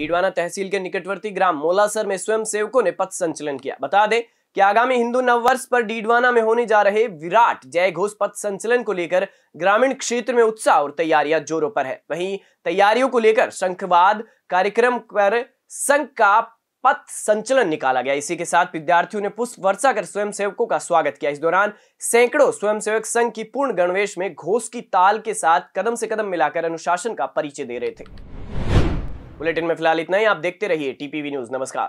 डीडवाना तहसील के निकटवर्ती ग्राम मोलासर में स्वयं सेवकों ने पथ संचलन किया बता दें कि आगामी हिंदू नववर्ष पर डीडवाना में होने जा रहे विराट जय घोष पथ संचलन को लेकर ग्रामीण क्षेत्र में उत्साह और तैयारियां जोरों पर है वहीं तैयारियों को लेकर शंखवाद कार्यक्रम पर संघ का पथ संचलन निकाला गया इसी के साथ विद्यार्थियों ने पुष्प वर्षा कर स्वयंसेवकों का स्वागत किया इस दौरान सैकड़ों स्वयंसेवक संघ की पूर्ण गणवेश में घोष की ताल के साथ कदम से कदम मिलाकर अनुशासन का परिचय दे रहे थे बुलेटिन में फिलहाल इतना ही आप देखते रहिए टीपीवी न्यूज नमस्कार